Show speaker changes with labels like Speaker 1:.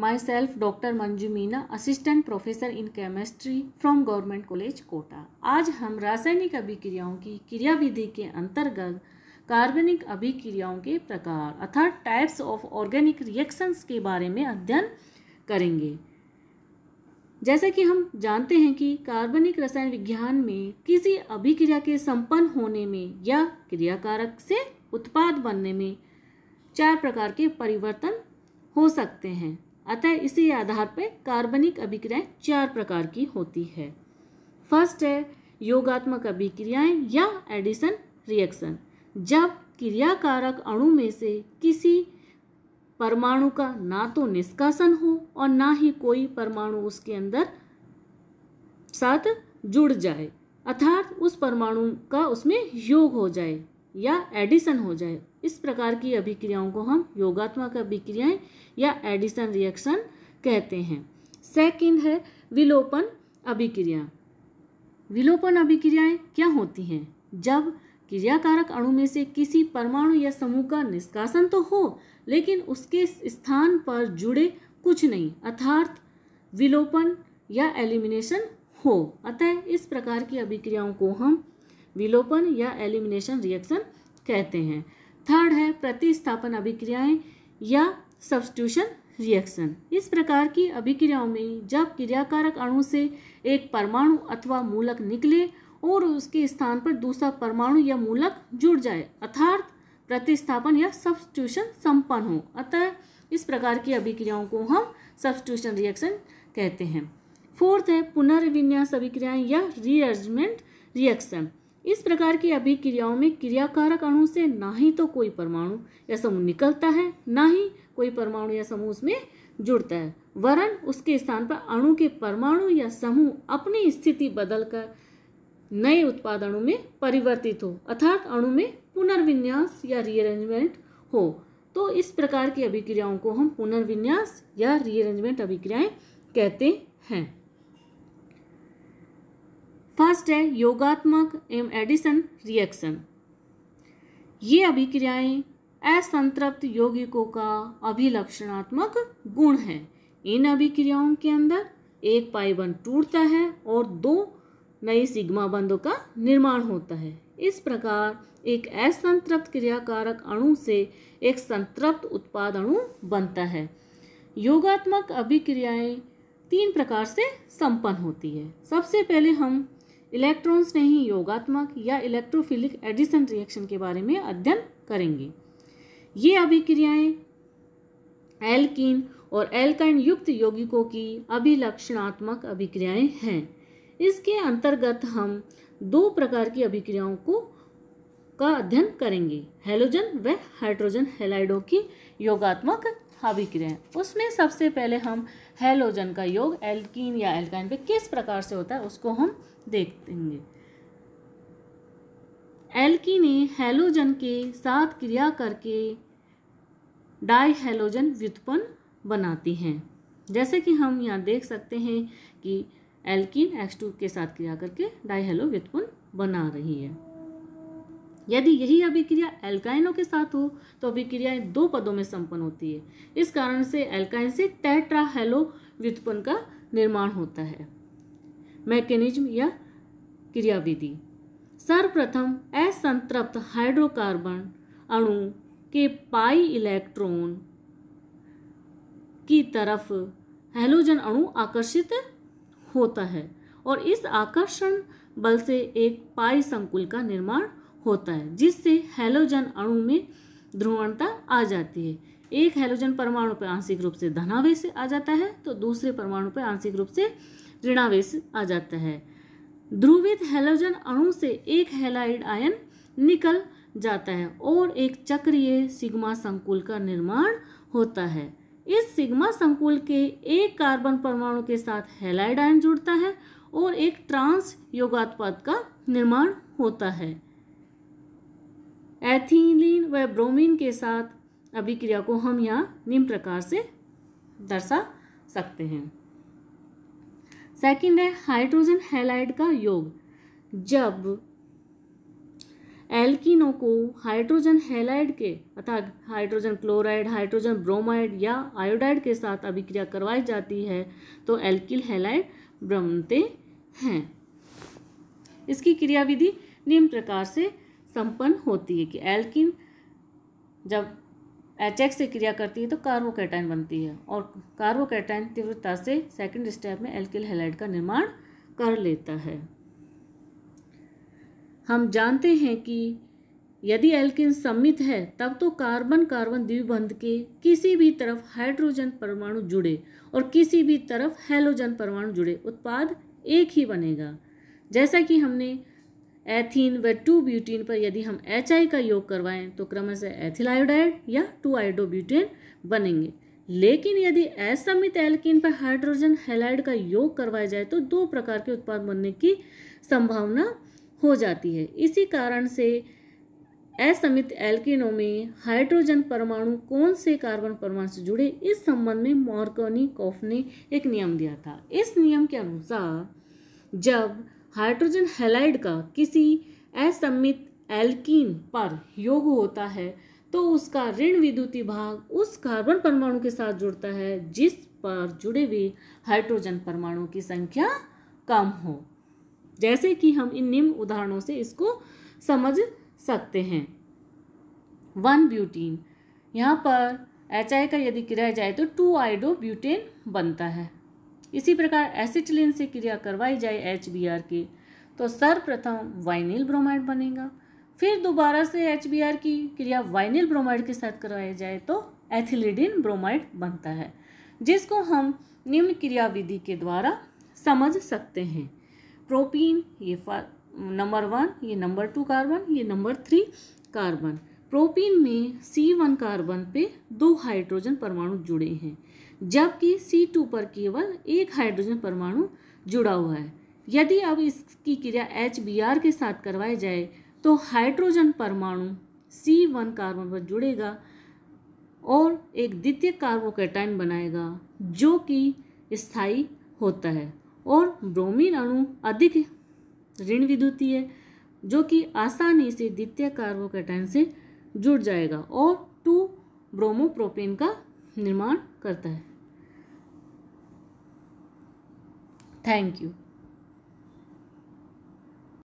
Speaker 1: my myself doctor Manju Meena assistant professor in chemistry from government college Kota आज हम रासायनिक अभिक्रियाओं की क्रिया विधि के अंतर्गत कार्बनिक अभिक्रियाओं के प्रकार अर्थात टाइप्स ऑफ ऑर्गेनिक रिएक्शंस के बारे में अध्ययन करेंगे जैसे कि हम जानते हैं कि कार्बनिक रसायन विज्ञान में किसी अभिक्रिया के संपन्न होने में या क्रियाकारक से उत्पाद बनने में चार प्रकार के परिवर्तन हो सकते हैं अतः इसी आधार पर कार्बनिक अभिक्रियाएं चार प्रकार की होती है फर्स्ट है योगात्मक अभिक्रियाएं या एडिसन रिएक्शन जब क्रियाकारक अणु में से किसी परमाणु का ना तो निष्कासन हो और ना ही कोई परमाणु उसके अंदर साथ जुड़ जाए अर्थात उस परमाणु का उसमें योग हो जाए या एडिशन हो जाए इस प्रकार की अभिक्रियाओं को हम योगात्मक अभिक्रियाएं या एडिशन रिएक्शन कहते हैं सेकंड है विलोपन अभिक्रिया विलोपन अभिक्रियाएं क्या होती हैं जब क्रियाकारक अणु में से किसी परमाणु या समूह का निष्कासन तो हो लेकिन उसके स्थान पर जुड़े कुछ नहीं अर्थात विलोपन या एलिमिनेशन हो अतः इस प्रकार की अभिक्रियाओं को हम विलोपन या एलिमिनेशन रिएक्शन कहते हैं थर्ड है प्रतिस्थापन अभिक्रियाएं या सब्सटूशन रिएक्शन इस प्रकार की अभिक्रियाओं में जब क्रियाकारक अणु से एक परमाणु अथवा मूलक निकले और उसके स्थान पर दूसरा परमाणु या मूलक जुड़ जाए अर्थात प्रतिस्थापन या सब्सटूशन संपन्न हो अतः इस प्रकार की अभिक्रियाओं को हम सब्सटूशन रिएक्शन कहते हैं फोर्थ है पुनर्विन्यास अभिक्रियाएँ या रीअर्जमेंट रिएक्शन इस प्रकार की अभिक्रियाओं में क्रियाकारक अणु से ना ही तो कोई परमाणु या समूह निकलता है ना ही कोई परमाणु या समूह उसमें जुड़ता है वरन उसके स्थान पर अणु के परमाणु या समूह अपनी स्थिति बदलकर नए उत्पाद अणु में परिवर्तित हो अर्थात अणु में पुनर्विन्यास या रीअरेंजमेंट हो तो इस प्रकार की अभिक्रियाओं को हम पुनर्विन्यास या रीअरेंजमेंट अभिक्रियाएं कहते हैं फर्स्ट है योगात्मक एवं एडिसन रिएक्शन ये अभिक्रियाएं असंतृप्त यौगिकों का अभिलक्षणात्मक गुण है इन अभिक्रियाओं के अंदर एक पाई बंद टूटता है और दो नए सिग्मा बंदों का निर्माण होता है इस प्रकार एक असंतृप्त क्रियाकारक अणु से एक संतृप्त उत्पाद अणु बनता है योगात्मक अभिक्रियाएं तीन प्रकार से संपन्न होती है सबसे पहले हम इलेक्ट्रॉन्स ने ही योगात्मक या इलेक्ट्रोफिलिक एडिसन रिएक्शन के बारे में अध्ययन करेंगे ये अभिक्रियाएं एल्किन और एल्काइन युक्त यौगिकों की अभिलक्षणात्मक अभिक्रियाएं हैं इसके अंतर्गत हम दो प्रकार की अभिक्रियाओं को का अध्ययन करेंगे हेलोजन व हाइड्रोजन हेलाइडो की योगात्मक अभिक्रियाएं उसमें सबसे पहले हम हेलोजन का योग एल्कीन या एल्काइन पे किस प्रकार से होता है उसको हम देखेंगे एल्की ने हेलोजन के साथ क्रिया करके डाईहेलोजन व्युत्पन्न बनाती हैं जैसे कि हम यहाँ देख सकते हैं कि एल्कीन टू के साथ क्रिया करके डाईहेलो व्युत्पन्न बना रही है यदि यही अभिक्रिया एल्काइनों के साथ हो तो अभिक्रियाएं दो पदों में संपन्न होती है इस कारण से एल्काइन से टेट्राहेलो व्युत्पन्न का निर्माण होता है मैकेनिज्म या क्रियाविधि सर्वप्रथम असंतृप्त हाइड्रोकार्बन अणु के पाई इलेक्ट्रॉन की तरफ हेलोजन अणु आकर्षित होता है और इस आकर्षण बल से एक पाई संकुल का निर्माण होता है जिससे हेलोजन अणु में ध्रुवणता आ जाती है एक हेलोजन परमाणु पर आंशिक रूप से धनावेश आ जाता है तो दूसरे परमाणु पर आंशिक रूप से ऋणावेश आ जाता है ध्रुवित हेलोजन अणु से एक हेलाइड आयन निकल जाता है और एक चक्रीय सिग्मा संकुल का निर्माण होता है इस सिग्मा संकुल के एक कार्बन परमाणु के साथ हेलाइड आयन जुड़ता है और एक ट्रांस योगात्पाद का निर्माण होता है एथिलीन व ब्रोमीन के साथ अभिक्रिया को हम यहाँ निम्न प्रकार से दर्शा सकते हैं सेकंड है हाइड्रोजन हेलाइड का योग जब एल्किनों को हाइड्रोजन हेलाइड के अर्थात हाइड्रोजन क्लोराइड हाइड्रोजन ब्रोमाइड या आयोडाइड के साथ अभिक्रिया करवाई जाती है तो एल्किल हेलाइड बनते हैं इसकी क्रियाविधि निम्न प्रकार से संपन्न होती है कि एल्किन जब एच से क्रिया करती है तो कार्बोकैटाइन बनती है और कार्बोकैटाइन तीव्रता से सेकंड स्टेप में एल्किल हेलाइड का निर्माण कर लेता है हम जानते हैं कि यदि एल्किन सम्मित है तब तो कार्बन कार्बन द्विबंध के किसी भी तरफ हाइड्रोजन परमाणु जुड़े और किसी भी तरफ हेलोजन परमाणु जुड़े उत्पाद एक ही बनेगा जैसा कि हमने एथीन व टू ब्यूटीन पर यदि हम एच आई का योग करवाएं तो क्रमशः एथिल आयोडाइड या टू आयोडोब्यूटेन बनेंगे लेकिन यदि असमित एल्किन पर हाइड्रोजन हेलाइड का योग करवाया जाए तो दो प्रकार के उत्पाद बनने की संभावना हो जाती है इसी कारण से असमित एल्किनों में हाइड्रोजन परमाणु कौन से कार्बन परमाणु से जुड़े इस संबंध में मॉर्कोनी कॉफ ने एक नियम दिया था इस नियम के अनुसार जब हाइड्रोजन हेलाइड का किसी असम्मित एल्कीन पर योग होता है तो उसका ऋण विद्युतीय भाग उस कार्बन परमाणु के साथ जुड़ता है जिस पर जुड़े हुए हाइड्रोजन परमाणु की संख्या कम हो जैसे कि हम इन निम्न उदाहरणों से इसको समझ सकते हैं वन ब्यूटीन यहाँ पर एच का यदि किराया जाए तो टू आइडो ब्यूटेन बनता है इसी प्रकार एसिटिलीन से क्रिया करवाई जाए एच बी आर की तो सर्वप्रथम वाइनिल ब्रोमाइड बनेगा फिर दोबारा से एच बी आर की क्रिया वाइनिल ब्रोमाइड के साथ करवाई जाए तो एथिलीडिन ब्रोमाइड बनता है जिसको हम निम्न क्रियाविधि के द्वारा समझ सकते हैं प्रोपीन ये नंबर वन ये नंबर टू कार्बन ये नंबर थ्री कार्बन प्रोपीन में सी वन कार्बन पे दो हाइड्रोजन परमाणु जुड़े हैं जबकि सी टू पर केवल एक हाइड्रोजन परमाणु जुड़ा हुआ है यदि अब इसकी क्रिया एच बी आर के साथ करवाई जाए तो हाइड्रोजन परमाणु सी वन कार्बन पर जुड़ेगा और एक द्वितीय कार्बोकेटाइन बनाएगा जो कि स्थायी होता है और ब्रोमीन अणु अधिक ऋण विद्युतीय जो कि आसानी से द्वितीय कार्बोकेटाइन से जुड़ जाएगा और टू ब्रोमोप्रोपेन का निर्माण करता है थैंक यू